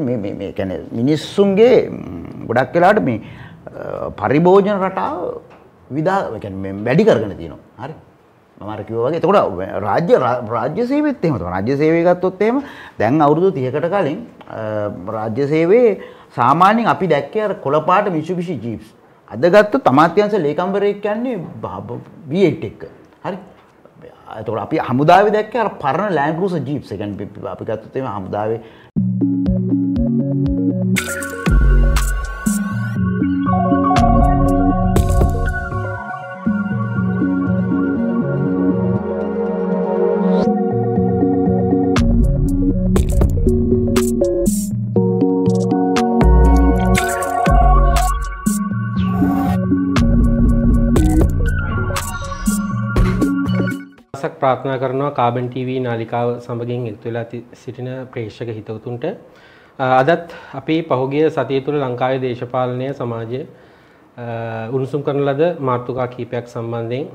මේ මේ මේ කියන්නේ මිනිස්සුන්ගේ ගොඩක් වෙලාවට මේ පරිභෝජන රටාව විදා කියන්නේ වැඩි කරගෙන තියෙනවා. හරි. මම අර කිව්වා වගේ. එතකොට රාජ්‍ය රාජ්‍ය සේවෙත් එහෙම තමයි. රාජ්‍ය සේවය ගත්තොත් එහෙම දැන් අවුරුදු 30කට කලින් රාජ්‍ය සේවයේ සාමාන්‍යයෙන් අපි දැක්කේ අර කොළපාට මිසුබිෂි ජීප්ස්. අද ගත්තොත් අමාත්‍යාංශ ලේකම්වරයෙක් කියන්නේ V8 එක. හරි. එතකොට අපි හමුදාවේ දැක්කේ අර පරණ ලෑන්ඩ් ක්‍රූසර් ජීප්ස්. ඒ කියන්නේ අපි ගත්තොත් එහෙම හමුදාවේ ප්‍රාර්ථනා කරනවා කාබන් TV නාලිකාව සමගින් එක්තු වෙලා සිටින ප්‍රේක්ෂක හිතවතුන්ට අදත් අපේ පහුගිය සතිය තුළ ලංකාවේ දේශපාලනය සමාජය උණුසුම් කරන ලද මාතෘකා කීපයක් සම්බන්ධයෙන්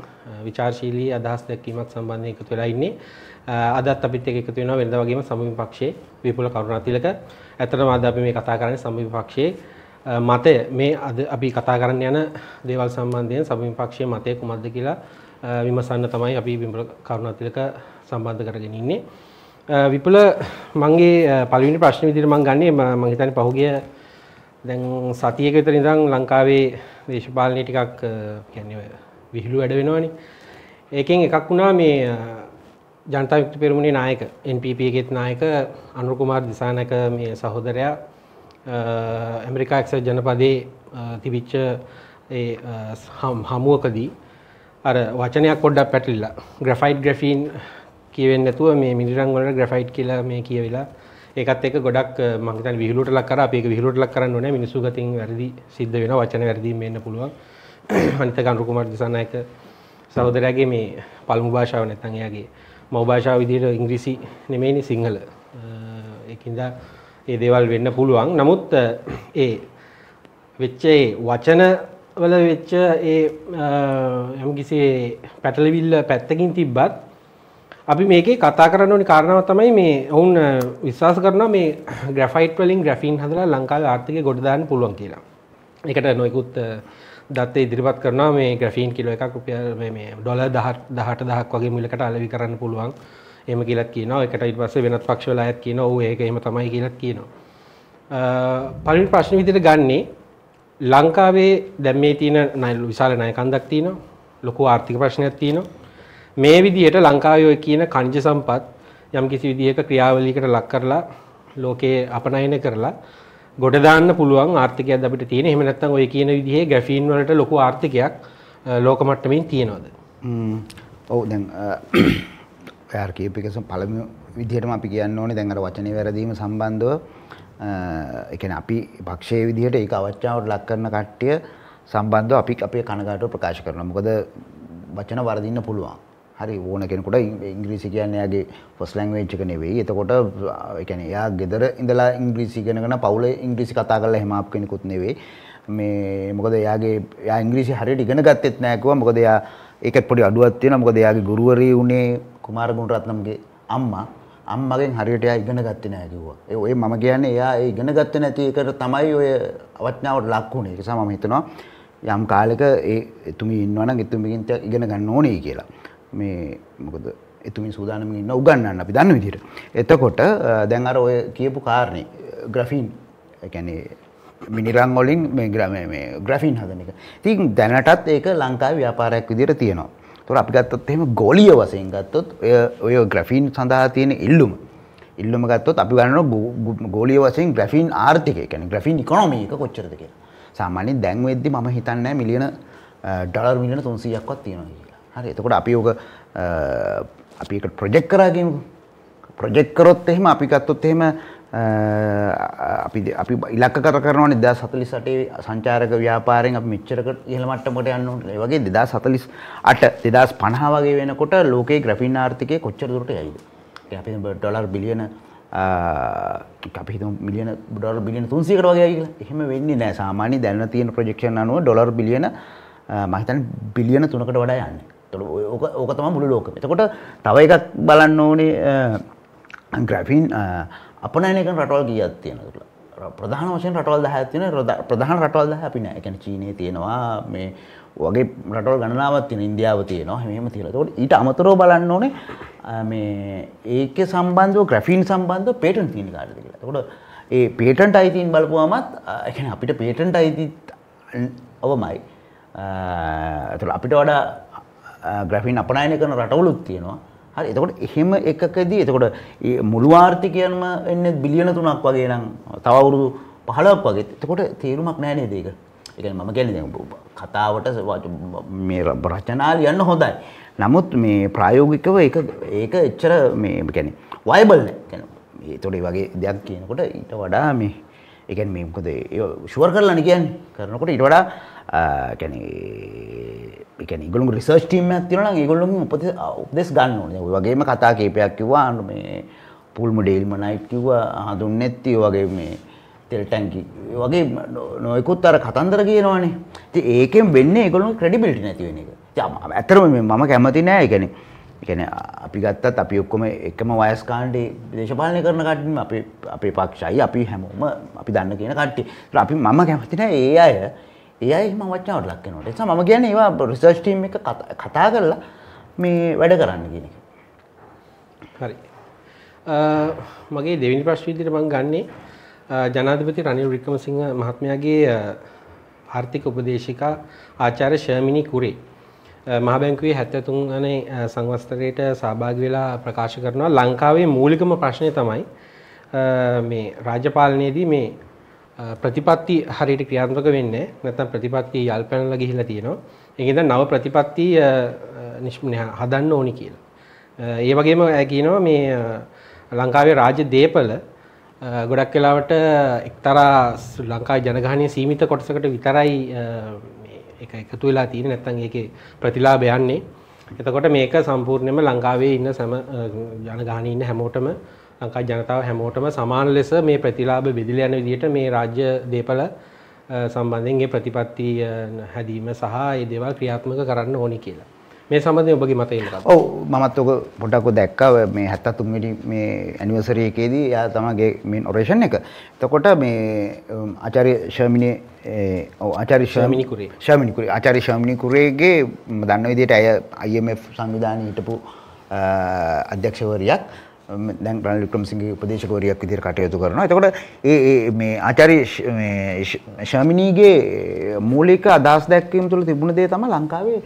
විචාරශීලී අදහස් දැක්වීමක් සම්බන්ධයෙන් එකතු වෙලා ඉන්නේ. අදත් අපිත් එක්ක එකතු වෙනවා වෙනදා වගේම සමීප පක්ෂයේ විපුල කරුණාතිලක. ඇත්තටම අද අපි මේ කතා කරන්නේ සමීප පක්ෂයේ මතය. මේ අද අපි කතා කරන්න යන දේවල් සම්බන්ධයෙන් සමීප පක්ෂයේ මතය කුමක්ද කියලා විමසන්න තමයි අපි විමල කරුණාතිලක සම්බන්ධ කරගෙන ඉන්නේ. විපුල මගේ පළවෙනි ප්‍රශ්න විදිහට මම ගන්නේ මම හිතන්නේ පහුගිය දැන් සතියක විතර ඉඳන් ලංකාවේ දේශපාලනේ ටිකක් කියන්නේ විහිළු වැඩ වෙනවනේ. ඒකෙන් එකක් වුණා මේ ජනතා විමුක්ති පෙරමුණේ නායක NPP එකේත් නායක අනුර කුමාර දිසානායක මේ සහෝදරයා ඇමරිකා එක්සත් ජනපදයේ තිබිච්ච ඒ හමුවකදී අර වචනයක් පොඩ්ඩක් පැටලිලා ග්‍රෆයිට් ග්‍රෆීන් කියවෙන්නේ නැතුව මේ මිනිරන් වලට ග්‍රෆයිට් කියලා මේ කියවිලා ඒකත් එක්ක ගොඩක් මම හිතන්නේ විහිළුවට ලක් කරා අපි ඒක විහිළුවට ලක් කරන්න ඕනේ මිනිස්සු ගතින් වැරදි සිද්ධ වෙනවා වචන වැරදීම් වෙන්න පුළුවන් අනිත ගන්රු කුමාර දිසානායක සහෝදරයාගේ මේ පළමු භාෂාව නැත්නම් එයාගේ මව් භාෂාව විදිහට ඉංග්‍රීසි නෙමෙයිනේ සිංහල ඒකින්ද ඒ දේවල් වෙන්න පුළුවන් නමුත් ඒ වෙච්ච වචන වල වෙච්ච ඒ යම කිසේ පැටලවිල්ල පැත්තකින් තිබ්බත් අපි මේක කතා කරන්න ඕනි කාරණාව තමයි මේ ඔවුන් විශ්වාස කරන මේ ග්‍රෆයිට් වලින් ග්‍රෆීන් හදලා ලංකාව ආර්ථික ගොඩදාන්න පුළුවන් කියලා එකට නොයකුත් දත්ත ඉදිරිපත් කරනවා මේ ග්‍රෆීන් කිලෝ එකක් රුපියල් මේ ඩොල දහට දහක් වගේ මුලකට අලවි කරන්න පුළුවන් එම කියලත් කියනවා එකට ඉට පස්සේ වෙනත් පක්ෂවල අයත් කියන ඕ ඒක එම තමයි කියලත් කියනවා පලින් ප්‍රශ්න විදිට ගන්නේ ලංකාවේ දැම් මේ තියන නයිල් විශාල නයකන්දක් තියන ලොකු ආර්ථික ප්‍රශ්නයක් තියන මේ විදියට ලංකාවයෝ කියන කංජ සම්පත් යම් කිසි විදිහක ක්‍රියාවලීකට ලක් කරලා ලෝකයේ අපනයන කරලා ගොඩදාන්න පුළුවන් ආර්ථිකයක් අපිට තියෙන එහෙම නැත්නම් ඔය කියන විදිහේ ගැෆීන් වලට ලොකු ආර්ථිකයක් ලෝක මට්ටමින් තියෙනවද? ඔව් දැන් ඔයාර කියප එක පළමු විදිහටම අපි කියන්න ඕනේ දැන් අර වචනේ වැරදීම සම්බන්ධව එකන අපි භක්ෂය විදිහට ඒ අවච්චාවට ලක් කරන කට්ටිය සම්බන්ධ අපි අපේ කනගාටුව ප්‍රකාශ කරන මොකද වචන වරදින්න පුළුවන් හරි ඕන කෙනකොට ඉංග්‍රීසි කියන්නේයාගේ පොස් ලංවේච් එක නෙවෙයි එතකොට එකන එයා ගෙදර ඉඳලා ඉංග්‍රීසි කෙනගෙන පවුල ඉංග්‍රීසි කතා කරලා හෙමක් කෙනෙකුත් නෙවෙයි මේ මොකද එයාගේ යා ඉංග්‍රීසි හරියට ඉගෙන ගත්තෙත් නෑකුව මොකද එයා ඒකත් පොඩි අඩුවක් තියෙනවා මොකද එයාගේ ගුරුවරයා උනේ කුමාර ගුණරත්නම්ගේ අම්මා අම්මගෙන් හරියට එයා ඉගෙන ගත්තේ නැහැ කිව්වා. ඒ ඔය මම කියන්නේ එයා ඒ ඉගෙන ගත්තේ නැති එකට තමයි ඔය අවඥාවට ලක් වුනේ. ඒක නිසා මම හිතනවා යම් කාලෙක ඒ එතුමී ඉන්නවා නම් එතුමීගෙන් ඉගෙන ගන්න ඕනේ කියලා. මේ මොකද එතුමින් සූදානමින් ඉන්න උගන්වන්න අපි දන්න විදිහට. එතකොට දැන් අර ඔය කියපු කාරණේ ග්‍රැෆීන් ඒ කියන්නේ මිනිරං වලින් මේ ග්‍රැෆීන් හදන එක. ඉතින් දැනටත් ඒක ලංකාවේ ව්‍යාපාරයක් විදිහට තියෙනවා. තොර අපි ගත්තොත් එහෙම ගෝලිය වශයෙන් ගත්තොත් ඔය ඔය ග්‍රැෆීන් සඳහා තියෙන ඉල්ලුම ඉල්ලුම ගත්තොත් අපි ගන්නවා ගෝලිය වශයෙන් ග්‍රැෆීන් ආර්ථිකය කියන්නේ ග්‍රැෆීන් ඉකොනොමි එක කොච්චරද කියලා. සාමාන්‍යයෙන් දැන් වෙද්දි මම හිතන්නේ මිලියන ඩොලර් මිලියන 300ක්වත් තියෙනවා කියලා. හරි. එතකොට අපි ඔක අපි ඒක ප්‍රොජෙක්ට් කරා ගියමු. ප්‍රොජෙක්ට් කරොත් එහෙම අපි ගත්තොත් එහෙම අපි අපි ඉලක්ක කර කරනවන දෙදා සතුලි සටේ සංචාරක ව්‍යාපාරෙන් අප මෙච්චරකට ඉහළමට්ටමට යන්න ඒ වගේ දෙදා සතලිස් අට දෙදස් පණහා වගේ වෙනකොට ලෝකයේ ග්‍රෆින් ආර්ථිකය කොච්චර දුරට යයිද අපි ඩොලර් බිලියන අපි මිලියන ඩොර් බිලියන තුන්සිකට වගේ කියලා එහෙම වෙන්නේ නෑ සාමාන්‍ය දැන්න තියෙන ප්‍රජෙක්ෂන් අනුව ඩොලර් බිලියන මහිතන් බිලියන තුනකට වඩා යන්න ඕක ඕක තමයි මුළු ලෝකෙම. එතකොට තව එකක් බලන්න ඕනේ ග්‍රැෆින් අපනයනය කරන රටවල් ගියක් තියෙනවා කියලා. ප්‍රධාන වශයෙන් රටවල් 10ක් තියෙනවා. ප්‍රධාන රටවල් 10 අපි නෑ. ඒ කියන්නේ චීනයේ තියෙනවා මේ වගේ රටවල් ගණනාවක් තියෙන ඉන්දියාව තියෙනවා. එහෙම තියෙනවා. ඒකට ඊට අමතරව බලන්න ඕනේ මේ ඒකේ සම්බන්ධව ග්‍රැෆීන් සම්බන්ධව පේටන්ට් තියෙන කාටද කියලා. ඒකට ඒ පේටන්ට් අයිතීන් බලපුවාමත් ඒ කියන්නේ අපිට පේටන්ට් අයිති අවමයි. ඒතකොට අපිට වඩා ග්‍රැෆීන් අපනයනය කරන රටවලුත් තියෙනවා. හරි එතකොට එහෙම එකකදී එතකොට මුළු ආර්ථිකයම එන්නේ බිලියන 3ක් වගේ නම් තව අවුරුදු 15ක් වගේ. එතකොට තේරුමක් නැහැ නේද ඒක? ඒ කියන්නේ මම කියන්නේ දැන් කතාවට මේ රචනා ලියන්න හොඳයි. නමුත් මේ ප්‍රායෝගිකව ඒක ඒක එච්චර මේ කියන්නේ වයබල් නැහැ. කියන්නේ ඒතකොට වගේ දෙයක් කියනකොට ඊට වඩා මේ ඒ කියන්නේ මේ මොකද ඒ ෂුවර් කරලානේ කියන්නේ. කරනකොට ඊට වඩා කැන එකන ගොලු රිසර්් ටීම ඇතිවන ගොලුම උපත උදෙස් ගන්න ඕන වගේම කතා කේපයක් කිවවා මේ පුල්ම ඩේල්ම නයිට් කිව්වා හඳුන් නැත්ති වගේ මේ තෙල් ටැන්කි වගේ නොයකුත් අර කතන්දර කියනවානේ ති ඒකෙන් වෙන්න ගොලු ක්‍රඩිබිල්ටි නැතිවෙන එක ඇතරම මම කැමති නෑ එකන එකන අපි ගත්තත් අපි ඔක්කොම එකම වයස්කාණ්ඩේ දේශපාලනය කරන කටින් අපේ අපේ පක්ෂයි අපි හැමෝම අපි දන්න කියන කට්ටි අපි මම කැමතින ඒ අය එයයි එහෙම වචනාවට ලක් වෙනවට. ඒ නිසා මම කියන්නේ ඒවා රිසර්ච් ටීම් එක කතා කරලා මේ වැඩ කරන්න කියන එක. හරි. මගේ දෙවෙනි ප්‍රශ්නේ විදිහට මම ගන්නේ ජනාධිපති රනිල් වික්‍රමසිංහ මහත්මයාගේ ආර්ථික උපදේශිකා ආචාර්ය ශර්මිනී කුරේ මහා බැංකුවේ 73 වෙනි සංවත්සරයට සහභාගී වෙලා ප්‍රකාශ කරනවා ලංකාවේ මූලිකම ප්‍රශ්නේ තමයි මේ රාජපාලනයේදී මේ ප්‍රතිපත්ති හරියට ක්‍රියාත්මක වෙන්නේ නැත්නම් ප්‍රතිපත්ති යල් පැනලා ගිහිලා තියෙනවා. ඒක ඉඳන් නව ප්‍රතිපත්ති හදන්න ඕනි කියලා. ඒ වගේම කියනවා මේ ලංකාවේ රාජ්‍ය දේපල ගොඩක් වෙලාවට එක්තරා ලංකාවේ ජනගහනයේ සීමිත කොටසකට විතරයි ඒක එකතු වෙලා තියෙන්නේ නැත්නම් ඒකේ ප්‍රතිලාභ යන්නේ. එතකොට මේක සම්පූර්ණයෙන්ම ලංකාවේ ඉන්න සම ජනගහනයේ ඉන්න හැමෝටම ලංකා ජනතාව හැමෝටම සමාන ලෙස මේ ප්‍රතිලාභ බෙදිලා යන විදිහට මේ රාජ්‍ය දේපල සම්බන්ධයෙන් ඒ ප්‍රතිපත්ති හැදීම සහ ඒ දේවල් ක්‍රියාත්මක කරන්න ඕනි කියලා. මේ සමඳය ඔබගේ මතය ඔව මත් ඔක පොඩක්කු දැක්කව මේ හැත්තතුන්මිටි මේ ඇනිවසරයකේදී යා තමගේ මෙන් ඔරේෂන් එක තකොට මේ අචරය ශර්මිණය ආචරි ශමිනිකුරේ ශමිනිකුරේ ආචරි ශමිනිකුරේගේ දන්න විදියට ඇය අයම සංවිධානය හිටපු අධ්‍යක්ෂවරයක් දැන් රනිල් වික්‍රමසිංහගේ උපදේශකවරියක් විදිහට කටයුතු කරනවා. එතකොට ඒ මේ ආචාර්ය ශාමිනීගේ මූලික අදහස් දැක්වීම තුළ තිබුණ දේ තමයි ලංකාවේ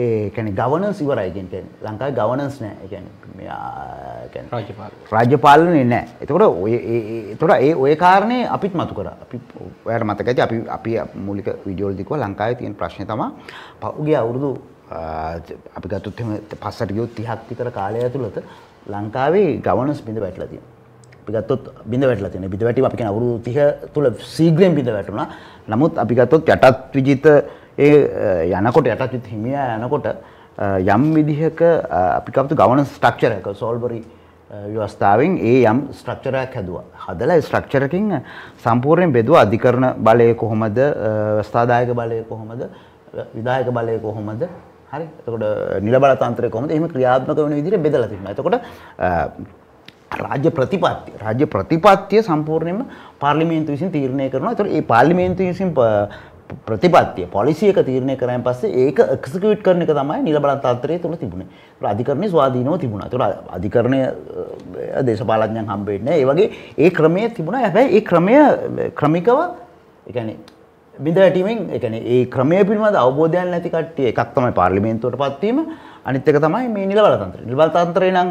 ඒ කියන්නේ ගවර්නන්ස් ඉවරයි කියන්නේ. ලංකාවේ ගවර්නන්ස් නැහැ. ඒ කියන්නේ රාජ්‍යපාලන රාජ්‍යපාලනේ නැහැ. එතකොට ඔය එතකොට ඒ ඔය කාරණේ අපිත් මතු කරා. අපි ඔයාලට මතකයි අපි අපි මූලික වීඩියෝවල දීකුවා ලංකාවේ තියෙන ප්‍රශ්නේ තමයි පහුගිය අවුරුදු අපි ගත්තොත් එහෙම පස්සට ගියොත් 30ක් විතර කාලය ඇතුළත ලංකාවේ ගවනස් බිඳ වැටලා තියෙන. අපි ගත්තොත් බිඳ වැටලා තියෙන. බිඳ වැටීම අපි කියන අවුරුදු 30 තුල සීග්‍රයෙන් බිඳ වැටුණා. නමුත් අපි ගත්තොත් යටත් විජිත ඒ යනකොට යටත් විජිත හිමියා යනකොට යම් විදිහක අපි කවතු ගවනස් ස්ට්‍රක්චර් එක සෝල්බරි ව්‍යවස්ථාවෙන් ඒ යම් ස්ට්‍රක්චරයක් හැදුව. හදලා ස්ට්‍රක්චරකින් සම්පූර්ණයෙන් බෙදුව අධිකරණ බලය කොහොමද ස්ථාදායක බලය කොහොමද විදායක බලය කොහොමද හරි එතකොට නිල බලතන්ත්‍රය කොහොමද එහෙම ක්‍රියාත්මක වෙන විදිහට බෙදලා තිබෙනවා. එතකොට රාජ්‍ය ප්‍රතිපත්තිය රාජ්‍ය ප්‍රතිපත්තිය සම්පූර්ණයෙන්ම පාර්ලිමේන්තුව විසින් තීරණය කරනවා. එතකොට මේ පාර්ලිමේන්තුව විසින් ප්‍රතිපත්තිය පොලිසි එක තීරණය කරායින් පස්සේ ඒක එක්සිකියුට් කරන එක තමයි නිල බලතන්ත්‍රය තුල තිබුණේ. ඒතර අධිකරණයේ ස්වාධීනව තිබුණා. ඒතර අධිකරණය දේශපාලඥයන් හම්බ වෙන්නේ නැහැ. ඒ වගේ ඒ ක්‍රමයේ තිබුණා. හැබැයි ඒ ක්‍රමය ක්‍රමිකව ඒ කියන්නේ බිඳ වැටීමෙන් එකන ඒ ක්‍රමය පිළිබඳ අවබෝධයන් නැති කට්ටිය එකක් තමයි පාර්ලිමේන්තුවට පත්වීම අනිත් එක තමයි මේ නිලබලතන්ත්‍රය. නිලබලතන්ත්‍රය නම්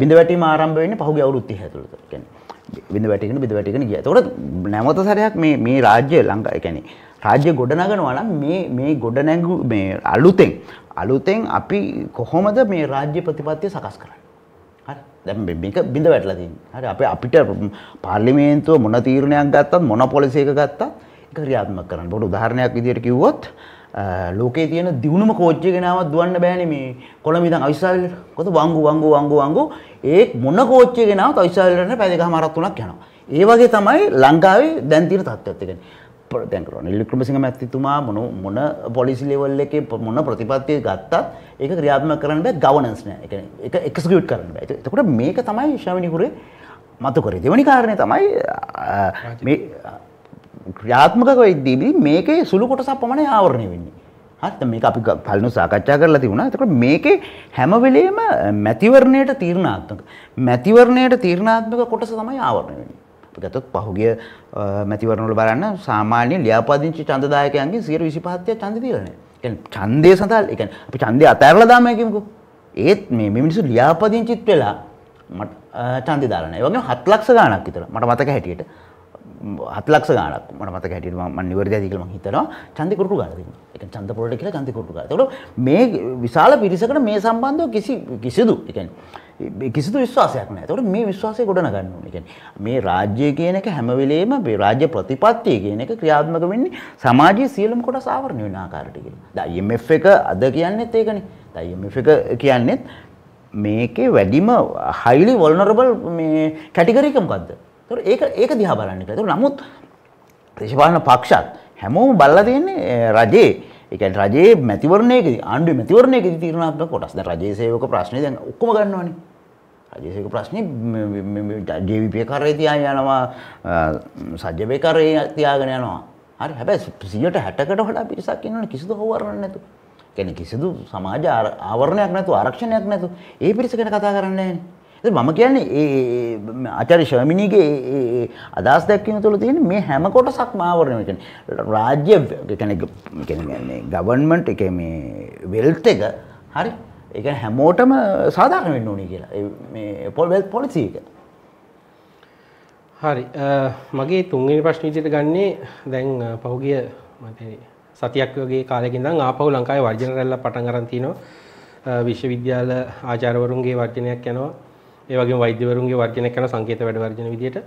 බිඳ වැටීම ආරම්භ වෙන්නේ පහුගිය අවුරුදු 30 ඇතුළත. ඒ කියන්නේ බිඳ වැටීගෙන බිඳ වැටීගෙන ගියා. ඒතකොට නැවත සැරයක් මේ මේ රාජ්‍ය ලංකා ඒ කියන්නේ රාජ්‍ය ගොඩනගනවා නම් මේ මේ ගොඩනැගු මේ අලුතෙන් අලුතෙන් අපි කොහොමද මේ රාජ්‍ය ප්‍රතිපත්තිය සකස් කරන්නේ? මේක බිඳ වැටලා තියෙන්නේ. හරි අපි අපිට පාර්ලිමේන්තුව මොන තීරණයක් ගත්තත් මොන පොලිසි එක ගත්තත් ක්‍රියාත්මක කරන්න. බොහොම උදාහරණයක් විදිහට කිව්වොත් ලෝකේ තියෙන දියුණුම කෝච් එක ගෙනාවත් දුවන්න බෑනේ මේ කොළඹ ඉඳන් අවිස්සාවිල් කොත වංගු වංගු වංගු වංගු ඒ මොන කෝච් එක ගෙනාවත් අවිස්සාවිල් යන පැය දෙකම හරක් තුනක් යනවා. ඒ වගේ තමයි ලංකාවේ දැන් තියෙන තත්ත්වයත් ඒ කියන්නේ දැන් කරන වික්‍රමසිංහ මැතිතුමා මොන මොන පොලිසි ලෙවල් එකේ මොන ප්‍රතිපත්තිය ගත්තත් ඒක ක්‍රියාත්මක කරන්න බෑ ගවර්නන්ස් නෑ. ඒ කියන්නේ ඒක එක්සිකියුට් කරන්න බෑ. එතකොට මේක තමයි ශාවිනිකුරේ මතු කරේ. දෙවෙනි කාරණේ තමයි මේ ක්‍රියාත්මක වෙද්දී මේකේ සුළු කොටසක් පමණයි ආවරණය වෙන්නේ. හරිද? මේක අපි කලින් සාකච්ඡා කරලා තිබුණා. ඒකට මේකේ හැම වෙලෙම මැතිවරණයට තීරණාත්මක මැතිවරණයට තීරණාත්මක කොටස තමයි ආවරණය වෙන්නේ. අපි ගත්තොත් පහුගිය මැතිවරණ වල බලන්න සාමාන්‍ය ලියාපදිංචි ඡන්දදායකයන්ගෙන් 125ක් ඡන්ද දීලා නැහැ. ඒ කියන්නේ ඡන්දය සඳහා ඒ කියන්නේ අපි ඡන්දය අතහැරලා දාමයි කියමුකෝ. ඒත් මේ මේ මිනිස්සු ලියාපදිංචිත් වෙලා මට ඡන්දය දාලා නැහැ. ඒ වගේම 7 ලක්ෂ ගාණක් විතර මට මතක හැටියට හත්ලක්ෂ ගානක් මට මතක හැටියට මම නිවැරදි ඇති කියලා මම හිතනවා චන්දිකුරුටු ගාලා දෙනවා. ඒ කියන්නේ චන්දපොරට කියලා චන්දිකුරුටු ගාලා. ඒකට මේ විශාල පිරිසකට මේ සම්බන්ධව කිසි කිසිදු ඒ කියන්නේ කිසිදු විශ්වාසයක් නැහැ. ඒකට මේ විශ්වාසය ගොඩනගන්න ඕනේ. ඒ කියන්නේ මේ රාජ්‍ය කියන එක හැම වෙලෙම මේ රාජ්‍ය ප්‍රතිපත්තිය කියන එක ක්‍රියාත්මක වෙන්නේ සමාජයේ සියලුම කොටස් ආවරණය වෙන ආකාරයට කියලා. දැන් IMF එක අද කියන්නේත් ඒකනේ. දැන් IMF එක කියන්නේත් මේකේ වැඩිම highly vulnerable මේ කැටගරි එක මොකද්ද? තොර ඒක ඒක දිහා බලන්න කියලා. ඒතොර නමුත් දේශපාලන පක්ෂත් හැමෝම බලලා තියෙන්නේ රජේ ඒ කියන්නේ රජයේ මැතිවරණයකදී ආණ්ඩුවේ මැතිවරණයකදී තීරණාත්මක කොටස්. දැන් රජයේ සේවක ප්‍රශ්නේ දැන් ඔක්කොම ගන්නවනේ. රජසේක ප්‍රශ්නේ ජවිපය කරේ තියා යනවා සජ්‍යපය කරේ තියාගෙන යනවා හරි හැබැයි සියට හැටකට වඩා පිරිසක් ඉන්නවන කිසිදු හවුවරණ නැතු කියන්නේ කිසිදු සමාජ ආවරණයක් නැතු ආරක්ෂණයක් නැතු ඒ පිරිස ගැන කතා කරන්නේ නැහැ මම කියන්නේ ඒ ආචාර්ය ශර්මිනීගේ අදහස් දැක්වීම තුළ තියෙන මේ හැම කොටසක් මාවරණය කියන්නේ රාජ්‍ය කියන්නේ ගවර්න්මන්ට් එකේ මේ වෙල්ත් එක හරි ඒ කියන්නේ හැමෝටම සාධාරණ වෙන්න ඕනේ කියලා මේ පොල් වෙල්ත් පොලිසි එක හරි මගේ තුන්වෙනි ප්‍රශ්නේ විදිහට ගන්නේ දැන් පහුගිය මම සතියක් වගේ කාලයක ඉඳන් ආපහු ලංකාවේ වර්ජන රැල්ල පටන් ගන්න තිනවා විශ්වවිද්‍යාල ආචාර්යවරුන්ගේ වර්ජනයක් යනවා ඒ වගේම වෛද්‍යවරුන්ගේ වර්ජනය කරන සංකේත වැඩ වර්ජන විදිහට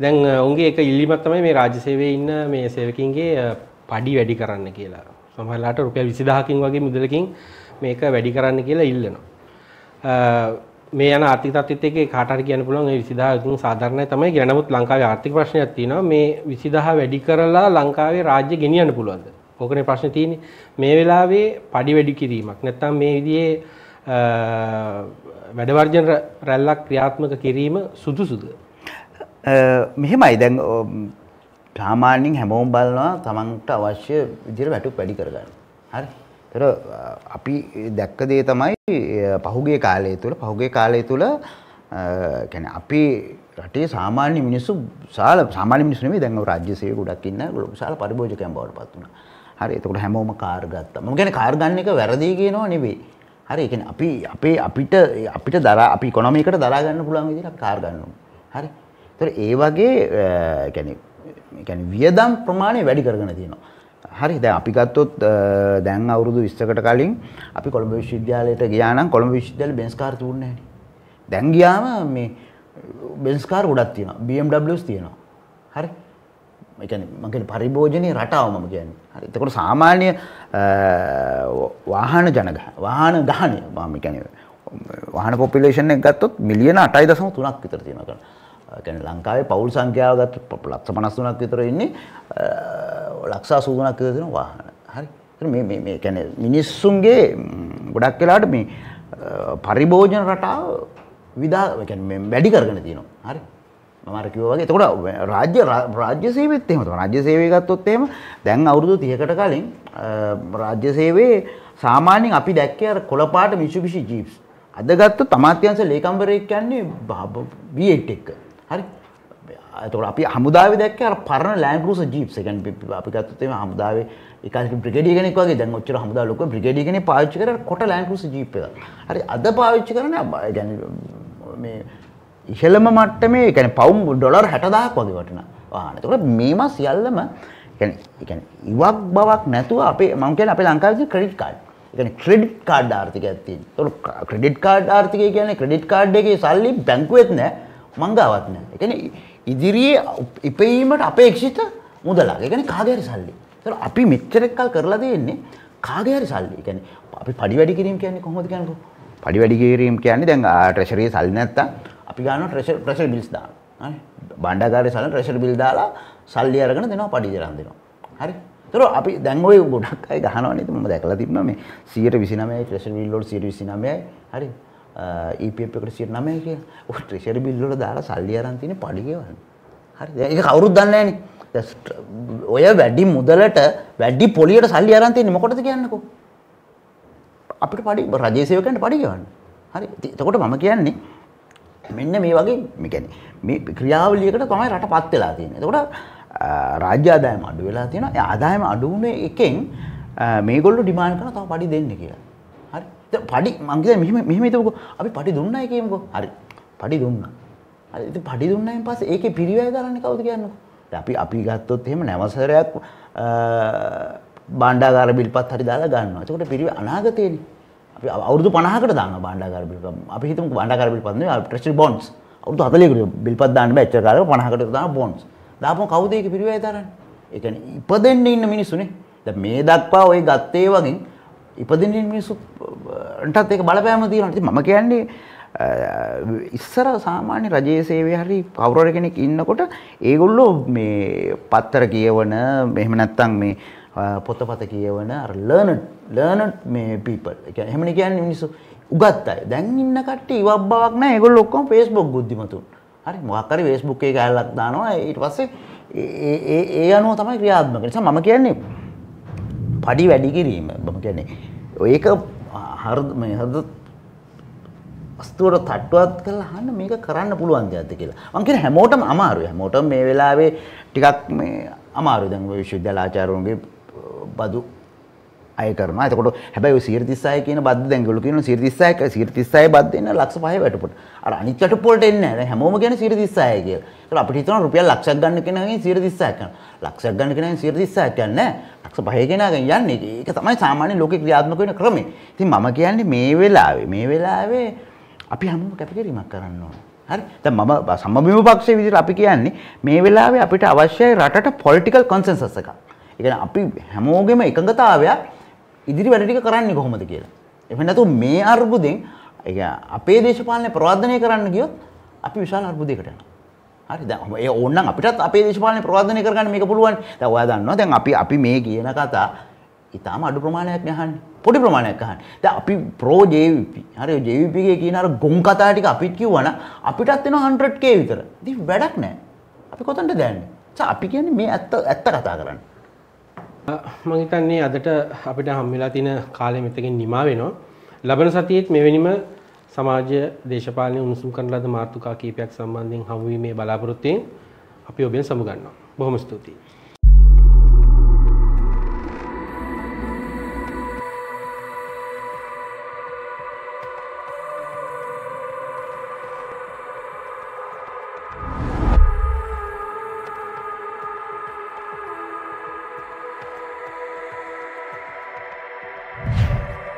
දැන් උන්ගේ එක ඉල්ලීමක් තමයි මේ රාජ්‍ය සේවයේ ඉන්න මේ සේවකින්ගේ පඩි වැඩි කරන්න කියලා. සමහරලාට රුපියල් 20000කින් වගේ මුදලකින් මේක වැඩි කරන්න කියලා ඉල්ලනවා. මේ යන ආර්ථික තත්ත්වෙත් එක්ක කාට හරි කියන්න පුළුවන් ඒ 20000 තුන් සාධාරණයි තමයි කියන නමුත් ලංකාවේ ආර්ථික ප්‍රශ්නයක් තියෙනවා මේ 20000 වැඩි කරලා ලංකාවේ රාජ්‍ය ගෙනියන්න පුළුවන්ද? ඕකනේ ප්‍රශ්නේ තියෙන්නේ. මේ වෙලාවේ පඩි වැඩි කිරීමක් නැත්නම් මේ විදිහේ වැඩවර්ජන රැල්ලක් ක්‍රියාත්මක කිරීම සුදුසුද. මෙහෙමයි දැන් ප්‍රාමාණින් හැමෝම් බලනවා තමන්ට අවශ්‍ය විදිර වැටු වැඩි කරගන්න. හරි තර අපි දැක්ක දේ තමයි පහුගේ කාලය තුළ පහුගේ කාලය තුළ කැන අපි රටේ සාමාන්‍ය මිනිස්සු සාල සාමාන්‍ය මිනිස්සු නෙමෙයි දැන් රාජ්‍ය සේවය ගොඩක් ඉන්න සාල පරිභෝජකයන් බවට පත් වුණා. හරි එතකොට හැමෝම කාර් ගත්තා. මම කියන්නේ කාර් ගන්න එක වැරදි කියනවා නෙවෙයි. හරි එකන අපි අපේ අපිට අපිට දරා අපි කොනොමිකට දරාගන්න පුළුවන් විදිහට අපි කාර් ගන්නවා හරි එතකොට ඒ වගේ يعني يعني වියදම් ප්‍රමාණය වැඩි කරගෙන තියෙනවා හරි දැන් අපි ගත්තොත් දැන් අවුරුදු 20කට කලින් අපි කොළඹ විශ්වවිද්‍යාලයට ගියා නම් කොළඹ විශ්වවිද්‍යාලේ බෙන්ස් කාර් තිබුණේ නැහැ. දැන් ගියාම මේ බෙන්ස් කාර් ගොඩක් තියෙනවා. BMWs තියෙනවා. හරි. මකන පරිභෝජනය රටාවම ගැන් එතකොට සාමාන්‍ය වාහන ජනග වාහන ගානය මාමිකැන වාහන පොපිලේෂන් එක ගත්තොත් මිලියන අටයි දසම තුනක් විතර තියෙනක කැන ලංකාවේ පවුල් සංඛ්‍යාව ගත් ලක්ෂ පනස් තුනක් විතර ඉන්නේ ලක්ෂා සූගනක් තින වාහන හරි මේ කැන මිනිස්සුන්ගේ ගොඩක් වෙලාට මේ පරිභෝජන රටාව විදා වැඩි කරගෙන තියෙනවා හරි මර කිවගේ තකොට රාජ්‍ය රාජ්‍ය සේවත් එම රාජ්‍ය සේවය ගත්තොත්තේම දැන් අවුරුදු තියකට කලින් රාජ්‍ය සේවේ සාමාන්‍යෙන් අපි දැක්කේ කොළපාට මිශුපිෂි ජීප්ස් අද ගත්ත තමාත්‍යන්ස ලේකම්බරයක් කියන්නේ බාබට එක්ක හරි ඇතකට අපි හමුදාව දැක්ක පරණ ලෑන්කරුස ජීප් එකන් අපි ගත්තේ හමුදාව එක ප්‍රිගඩි කෙනෙක් වගේ දැන් ඔච්චර හමුදා ලොක ප්‍රිගඩි කෙනෙක් පාවිච්චි කරලා කොට ලෑන්කරුස ජීප් එක හරි අද පාවිච්චි කරන්නේ ගැන මේ ඉහළම මට්ටමේ එකන පවුම් ඩොලර් හැටදාක් වගේ වටන වාන තකට මේම සියල්ලම ඉවක් බවක් නැතුව අපේ මංකෙන් අප ලංකාවසි ක්‍රඩිට් කාඩ් එක ක්‍රඩිට් කාඩ් ආර්ථික ඇත්තින් තුර ක්‍රඩිට් කාඩ් ආර්ථිකය කියන ක්‍රඩිට් කාඩ් එක සල්ලි බැංකුවෙත් නෑ මංගාවත්න එකන ඉදිරියේ ඉපීමට අපේ එක්ෂිත මුදලා එකන කාගරි සල්ලි අපි මෙච්චරක්කල් කරලා දෙන්නේ කාගරි සල්ලි එකන අපි පඩි වැඩි කිරීම කියන්නේ කොහොමද කියන්නක පඩි වැඩි කිරීම කියන්නේ දැන් ආට්‍රශරයේ සල්ලි නැත්තා අපි ගන්නවා ට්‍රෙෂර් ට්‍රෙෂර් බිල්ස් දානවා. හරි. බණ්ඩාගාරේ සල්ලි ට්‍රෙෂර් බිල් දාලා සල්ලි අරගෙන දෙනවා පඩිජරන් දෙනවා. හරි. තොර අපි දැන් ඔය ගොඩක් අය ගහනවනේ මම දැකලා තිබුණා මේ 129යි ට්‍රෙෂර් බිල් වල 129යි හරි EPF එකට 109යි කියලා. ඔය ට්‍රෙෂර් බිල් වල දාලා සල්ලි අරන් තියෙන පඩි ගෙවන්නේ. හරි. දැන් ඒක කවුරුත් දන්නේ නැහනේ. ඔය වැඩි මුදලට වැඩි පොලියට සල්ලි අරන් තියෙන්නේ මොකටද කියන්නකෝ? අපිට පඩි රජයේ සේවකයන්ට පඩි ගෙවන්න. හරි. එතකොට මම කියන්නේ මෙන්න මේ වගේ මේකැන මේ ක්‍රියාවලියකට තමයි රට පත් වෙලා තියෙන තකොට රාජ්‍ය ආදායම අඩු වෙලා තියෙන ආදායම අඩුවනේ එකෙන් මේගොල්ලු ඩිමාන් කරන තව පඩි දෙන්න කියලා හරි පඩි මංගද මෙහම මෙහම තක අපි පඩි දුන්න එකමකෝ හරි පඩි දුන්න හරි පඩි දුන්නයින් පස ඒක පිරිවය දරන්න කවද කියන්න අපි අපි ගත්තොත් එහෙම නැවසරයක් බණ්ඩාගාර බිල්පත් හරි දාලා ගන්නවා එතකොට පිරිව අනාගතයනේ අපි අවුරුදු 50කට දානවා භාණ්ඩාගාර බිල්පත්. අපි හිතමු භාණ්ඩාගාර බිල්පත් නෙවෙයි ට්‍රෙෂරි බොන්ඩ්ස්. අවුරුදු 40කට බිල්පත් දාන්න බෑ එච්චර කාලෙක 50කට දාන බොන්ඩ්ස්. දාපම කවුද ඒක පිරිවැය දරන්නේ? ඒ කියන්නේ ඉපදෙන්න ඉන්න මිනිස්සුනේ. දැන් මේ දක්වා ওই ගත්තේ වගේ ඉපදෙන්න ඉන්න මිනිස්සුන්ටත් ඒක බලපෑම තියෙනවා. ඉතින් මම කියන්නේ ඉස්සර සාමාන්‍ය රජයේ සේවයේ හරි කවුරු කෙනෙක් ඉන්නකොට ඒගොල්ලෝ මේ පත්තර කියවන එහෙම නැත්නම් මේ පොතපත කියවන ලර්න ලර්න මේ පිපල් එක හෙමනි කියන්න මිනිස්සු උගත්තයි දැන් ඉන්න කට ඉවබ්බාවක් නෑ ඒගොල්ලෝ ඔක්කොම Facebook බුද්ධිමතුන් හරි මොකක් හරි Facebook එකේ කැලලක් දානවා ඊට පස්සේ ඒ ඒ අනුව තමයි ක්‍රියාත්මක නිසා මම කියන්නේ පඩි වැඩි කිරීම මම කියන්නේ ඒක හර්ද මේ හර්ද අස්තුවට තට්ටුවත් කරලා අහන්න මේක කරන්න පුළුවන් දෙයක්ද කියලා. මම කියන හැමෝටම අමාරුයි. හැමෝටම මේ වෙලාවේ ටිකක් මේ අමාරුයි. දැන් විශ්වවිද්‍යාල ආචාර්යවරුන්ගේ බදු අය කරන එතකොට හැබැයි සිරිතිස්සාය කියන බද්ද දැන් ගලු කියන සිරිතිස්සාය සිරිතිස්සාය බද්ද එන්න ලක්ෂ 5 වැටපොට. අර අනිත් වැටපොට එන්නේ නැහැ. හැමෝම කියන සිරිතිස්සාය කියලා. ඒතකොට අපිට හිතනවා රුපියල් ලක්ෂයක් ගන්න කෙනාගෙන් සිරිතිස්සාය කරනවා. ලක්ෂයක් ගන්න කෙනාගෙන් සිරිතිස්සාය කියන්නේ ලක්ෂ 5 කෙනාගෙන් යන්නේ. ඒක තමයි සාමාන්‍ය ලෝකේ ක්‍රියාත්මක වෙන ක්‍රමය. ඉතින් මම කියන්නේ මේ වෙලාවේ මේ වෙලාවේ අපි හැමෝම කැපකිරීමක් කරන්න ඕනේ. හරි දැන් මම සම්මවිම පක්ෂයේ විදිහට අපි කියන්නේ මේ වෙලාවේ අපිට අවශ්‍යයි රටට පොලිටිකල් කන්සෙන්සස් එකක්. එකන අපි හැමෝගෙම එකඟතාවයක් ඉදිරි වැඩටික කරන්න කොහොමද කියලා. එමනතු මේ අර්බුදෙන් අපේ දේශපාලනය ප්‍රවාධනය කරන්න ගියොත් අපි විශාල අර්බුදයකටන. හරි ඔන්න අපිටත් අපේ දේශපාලන ප්‍රවාධනය කරන්න මේ පුළුවන් ඔයා දන්නවා දැන් අපි අපි මේ කියන කතා ඉතාම අඩු ප්‍රමාණයක් යහන් පොඩි ප්‍රමාණයක් අහන් දැන් අපි ප්‍රෝ JVP හරි JVP එකේ කියන අර ගොන් කතා ටික අපිත් කිව්වනම් අපිටත් එනවා 100k විතර. ඉතින් වැඩක් නැහැ. අපි කොතනද දැනන්නේ? අපි කියන්නේ මේ ඇත්ත ඇත්ත කතා කරන්නේ. මම හිතන්නේ අදට අපිට හම්බෙලා තියෙන කාලය මෙතකින් නිමා වෙනවා. ලබන සතියේත් මෙවැනිම සමාජ දේශපාලනය උණුසුම් කරන ලද මාතෘකා කීපයක් සම්බන්ධයෙන් හමුවීමේ බලාපොරොත්තුෙන් අපි ඔබෙන් සමුගන්නවා. බොහොම ස්තුතියි.